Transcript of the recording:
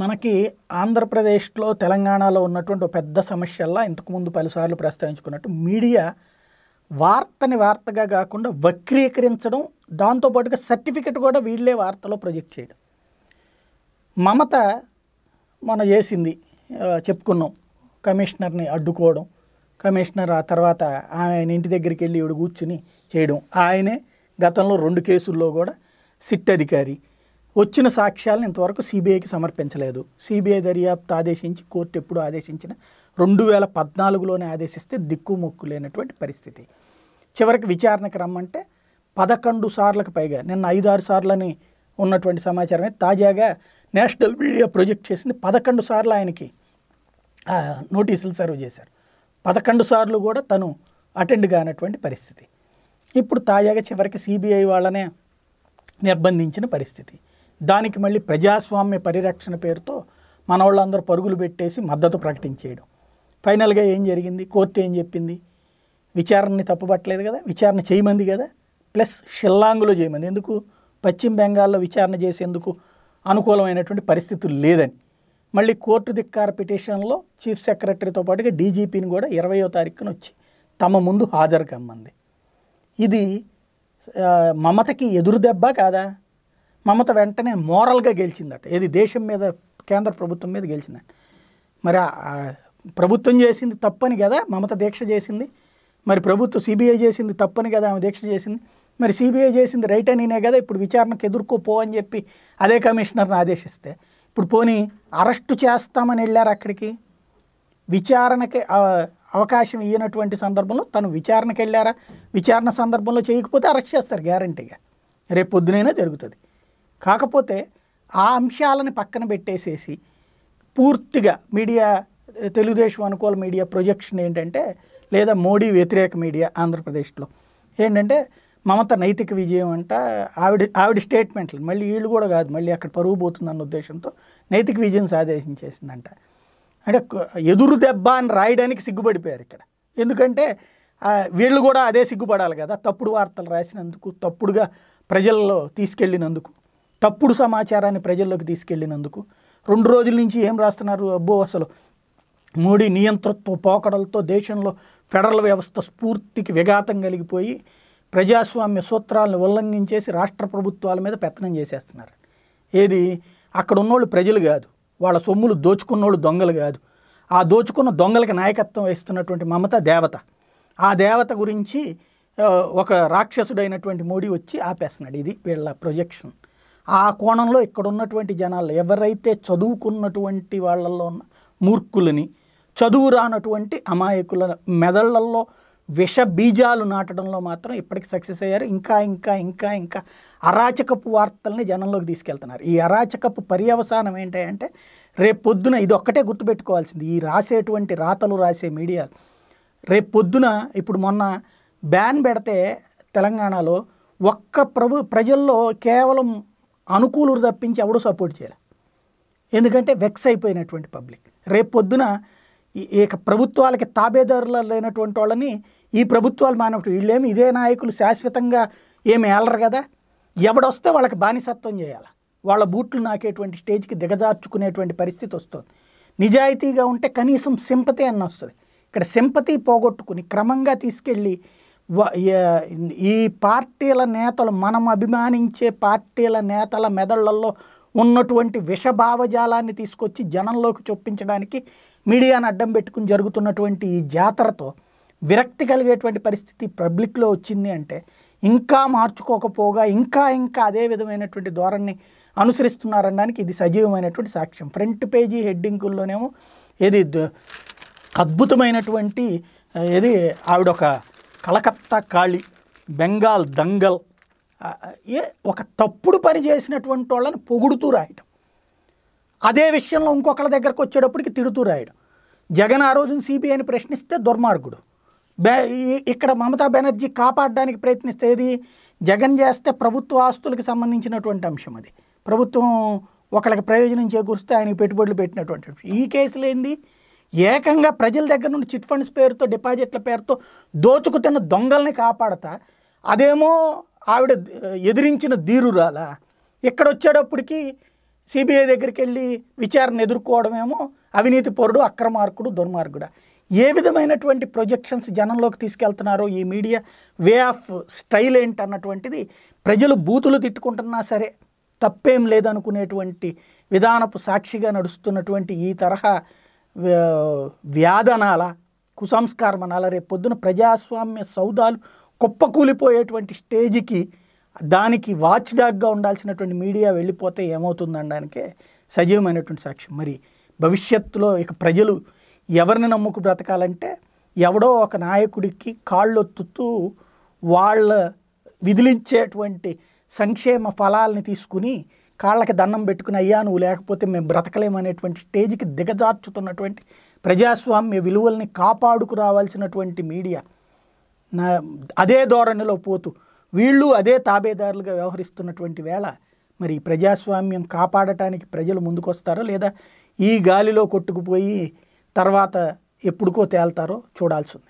మనకి ఆంధ్రప్రదేశ్లో తెలంగాణలో ఉన్నటువంటి పెద్ద సమస్యల్లా ఇంతకుముందు పలుసార్లు ప్రస్తావించుకున్నట్టు మీడియా వార్తని వార్తగా కాకుండా వక్రీకరించడం దాంతోపాటుగా సర్టిఫికెట్ కూడా వీళ్ళే వార్తలో ప్రొజెక్ట్ చేయడం మమత మన చేసింది చెప్పుకున్నాం కమిషనర్ని అడ్డుకోవడం కమిషనర్ ఆ తర్వాత ఆయన ఇంటి దగ్గరికి వెళ్ళి ఇవిడు కూర్చుని చేయడం ఆయనే గతంలో రెండు కేసుల్లో కూడా సిట్ అధికారి వచ్చిన సాక్ష్యాలను ఇంతవరకు సిబిఐకి సమర్పించలేదు సిబిఐ దర్యాప్తు ఆదేశించి కోర్టు ఎప్పుడు ఆదేశించిన రెండు వేల పద్నాలుగులోనే ఆదేశిస్తే దిక్కుముక్కు లేనటువంటి పరిస్థితి చివరికి విచారణకు రమ్మంటే పదకొండు సార్లకు పైగా నిన్న ఐదారు సార్లని ఉన్నటువంటి సమాచారమే తాజాగా నేషనల్ మీడియా ప్రొజెక్ట్ చేసింది పదకొండు సార్లు ఆయనకి నోటీసులు సర్వ్ చేశారు పదకొండు సార్లు కూడా తను అటెండ్ కానటువంటి పరిస్థితి ఇప్పుడు తాజాగా చివరికి సిబిఐ వాళ్ళనే నిర్బంధించిన పరిస్థితి దానికి మళ్ళీ ప్రజాస్వామ్య పరిరక్షణ పేరుతో మన వాళ్ళందరూ పరుగులు పెట్టేసి మద్దతు ప్రకటించేయడం ఫైనల్గా ఏం జరిగింది కోర్టు ఏం చెప్పింది విచారణని తప్పుపట్టలేదు కదా విచారణ చేయమంది కదా ప్లస్ షిల్లాంగ్లో చేయమంది ఎందుకు పశ్చిమ బెంగాల్లో విచారణ చేసేందుకు అనుకూలమైనటువంటి పరిస్థితులు లేదని మళ్ళీ కోర్టు ధిక్కార పిటిషన్లో చీఫ్ సెక్రటరీతో పాటుగా డీజీపీని కూడా ఇరవయో తారీఖున వచ్చి తమ ముందు హాజరు కమ్మంది ఇది మమతకి ఎదురు దెబ్బ కాదా మమత వెంటనే మోరల్గా గెలిచిందట ఏది దేశం మీద కేంద్ర ప్రభుత్వం మీద గెలిచిందట మరి ప్రభుత్వం చేసింది తప్పని కదా మమత దీక్ష చేసింది మరి ప్రభుత్వం సిబిఐ చేసింది తప్పని కదా ఆమె దీక్ష చేసింది మరి సిబిఐ చేసింది రైట్ అనినే కదా ఇప్పుడు విచారణకు ఎదుర్కోపో అని చెప్పి అదే కమిషనర్ని ఆదేశిస్తే ఇప్పుడు పోనీ అరెస్టు చేస్తామని వెళ్ళారు అక్కడికి విచారణకి అవకాశం ఇవ్వనటువంటి సందర్భంలో తను విచారణకు వెళ్ళారా విచారణ సందర్భంలో చేయకపోతే అరెస్ట్ చేస్తారు గ్యారంటీగా రేపు పొద్దునైనా జరుగుతుంది కాకపోతే ఆ అంశాలను పక్కన పెట్టేసేసి పూర్తిగా మీడియా తెలుగుదేశం అనుకూల మీడియా ప్రొజెక్షన్ ఏంటంటే లేదా మోడీ వ్యతిరేక మీడియా ఆంధ్రప్రదేశ్లో ఏంటంటే మమత నైతిక విజయం అంట ఆవిడ ఆవిడ స్టేట్మెంట్లు మళ్ళీ వీళ్ళు కూడా కాదు మళ్ళీ అక్కడ పరుగు పోతుందన్న ఉద్దేశంతో నైతిక విజయం సాధించేసిందంట అంటే ఎదురు దెబ్బ అని రాయడానికి సిగ్గుపడిపోయారు ఇక్కడ ఎందుకంటే వీళ్ళు కూడా అదే సిగ్గుపడాలి కదా తప్పుడు వార్తలు రాసినందుకు తప్పుడుగా ప్రజల్లో తీసుకెళ్ళినందుకు తప్పుడు సమాచారాన్ని ప్రజల్లోకి తీసుకెళ్ళినందుకు రెండు రోజుల నుంచి ఏం రాస్తున్నారు అబ్బో అసలు మోడీ నియంతృత్వ పోకడలతో దేశంలో ఫెడరల్ వ్యవస్థ స్ఫూర్తికి విఘాతం కలిగిపోయి ప్రజాస్వామ్య సూత్రాలను ఉల్లంఘించేసి రాష్ట్ర ప్రభుత్వాల మీద పెత్తనం చేసేస్తున్నారు ఏది అక్కడ ఉన్నోళ్ళు ప్రజలు కాదు వాళ్ళ సొమ్ములు దోచుకున్నోళ్ళు దొంగలు కాదు ఆ దోచుకున్న దొంగలకి నాయకత్వం వేస్తున్నటువంటి మమత దేవత ఆ దేవత గురించి ఒక రాక్షసుడైనటువంటి మోడీ వచ్చి ఆపేస్తున్నాడు ఇది వీళ్ళ ప్రొజెక్షన్ ఆ కోణంలో ఇక్కడ ఉన్నటువంటి జనాలు ఎవరైతే చదువుకున్నటువంటి వాళ్ళల్లో ఉన్న మూర్ఖులని చదువు రానటువంటి అమాయకుల మెదళ్ళల్లో విష బీజాలు నాటడంలో మాత్రం ఇప్పటికి సక్సెస్ అయ్యారు ఇంకా ఇంకా ఇంకా ఇంకా అరాచకపు వార్తల్ని జనంలోకి తీసుకెళ్తున్నారు ఈ అరాచకపు పర్యవసానం ఏంటంటే పొద్దున ఇది ఒక్కటే గుర్తుపెట్టుకోవాల్సింది ఈ రాసేటువంటి రాతలు రాసే మీడియా రేపు పొద్దున ఇప్పుడు మొన్న బ్యాన్ పెడితే తెలంగాణలో ఒక్క ప్రభు ప్రజల్లో కేవలం అనుకూలు తప్పించి ఎవడూ సపోర్ట్ చేయాలి ఎందుకంటే వెక్స్ అయిపోయినటువంటి పబ్లిక్ రేపు పొద్దున ఈ ప్రభుత్వాలకి తాబేదారులు లేనటువంటి వాళ్ళని ఈ ప్రభుత్వాలు మానవుడు వీళ్ళేమి ఇదే నాయకులు శాశ్వతంగా ఏమి ఏలరు కదా ఎవడొస్తే వాళ్ళకి బానిసత్వం చేయాలి వాళ్ళ బూట్లు నాకేటువంటి స్టేజ్కి దిగజార్చుకునేటువంటి పరిస్థితి వస్తుంది నిజాయితీగా ఉంటే కనీసం సింపతి అన్న వస్తుంది ఇక్కడ సింపతి పోగొట్టుకుని క్రమంగా తీసుకెళ్ళి ఈ పార్టీల నేతలు మనం అభిమానించే పార్టీల నేతల మెదళ్లలో ఉన్నటువంటి విషభావజాలాన్ని తీసుకొచ్చి జనంలోకి చొప్పించడానికి మీడియాను అడ్డం పెట్టుకుని జరుగుతున్నటువంటి ఈ జాతరతో విరక్తి కలిగేటువంటి పరిస్థితి పబ్లిక్లో వచ్చింది అంటే ఇంకా మార్చుకోకపోగా ఇంకా ఇంకా అదే విధమైనటువంటి ధోరణి అనుసరిస్తున్నారనడానికి ఇది సజీవమైనటువంటి సాక్ష్యం ఫ్రంట్ పేజీ హెడ్డింగుల్లోనేమో ఇది అద్భుతమైనటువంటి ఇది ఆవిడొక కలకత్తా కాళి బెంగాల్ దంగల్ ఏ ఒక తప్పుడు పని చేసినటువంటి వాళ్ళని పొగుడుతూ రాయడం అదే విషయంలో ఇంకొకళ్ళ దగ్గరకు వచ్చేటప్పటికి తిడుతూ రాయడం జగన్ ఆ రోజున సిబిఐని ప్రశ్నిస్తే దుర్మార్గుడు బె ఇక్కడ మమతా బెనర్జీ కాపాడడానికి ప్రయత్నిస్తే ఏది జగన్ చేస్తే ప్రభుత్వ ఆస్తులకు సంబంధించినటువంటి అంశం అది ప్రభుత్వం ఒకళ్ళకి ప్రయోజనం చేకూరిస్తే ఆయనకి పెట్టుబడులు పెట్టినటువంటి అంశం ఈ కేసులు ఏంది ఏకంగా ప్రజల దగ్గర నుండి చిట్ ఫండ్స్ పేరుతో డిపాజిట్ల పేరుతో దోచుకుతున్న దొంగల్ని కాపాడతా అదేమో ఆవిడ ఎదిరించిన ధీరురాల ఇక్కడ వచ్చేటప్పటికి సిబిఐ దగ్గరికి వెళ్ళి విచారణ ఎదుర్కోవడమేమో అవినీతి పౌరుడు అక్రమార్కుడు దుర్మార్గుడ ఏ విధమైనటువంటి ప్రొజెక్షన్స్ జనంలోకి తీసుకెళ్తున్నారో ఈ మీడియా వే ఆఫ్ స్టైల్ ఏంటన్నటువంటిది ప్రజలు బూతులు తిట్టుకుంటున్నా సరే తప్పేం లేదనుకునేటువంటి విధానపు సాక్షిగా నడుస్తున్నటువంటి ఈ తరహా వ్యాధనాల కుసంస్కారం అనాల రేపు పొద్దున ప్రజాస్వామ్య సౌదాలు కుప్పకూలిపోయేటువంటి స్టేజ్కి దానికి వాచ్ డాగ్గా ఉండాల్సినటువంటి మీడియా వెళ్ళిపోతే ఏమవుతుందనడానికే సజీవమైనటువంటి సాక్ష్యం మరి భవిష్యత్తులో ఇక ప్రజలు ఎవరిని నమ్ముకు బ్రతకాలంటే ఎవడో ఒక నాయకుడికి కాళ్ళొత్తుతూ వాళ్ళ విదిలించేటువంటి సంక్షేమ ఫలాల్ని తీసుకుని కాళ్ళకి దండం పెట్టుకుని అయ్యా నువ్వు లేకపోతే మేము బ్రతకలేమనేటువంటి స్టేజ్కి దిగజార్చుతున్నటువంటి ప్రజాస్వామ్య విలువల్ని కాపాడుకు రావాల్సినటువంటి మీడియా నా అదే ధోరణిలో పోతూ వీళ్ళు అదే తాబేదారులుగా వ్యవహరిస్తున్నటువంటి వేళ మరి ప్రజాస్వామ్యం కాపాడటానికి ప్రజలు ముందుకొస్తారో లేదా ఈ గాలిలో కొట్టుకుపోయి తర్వాత ఎప్పుడుకో తేల్తారో చూడాల్సింది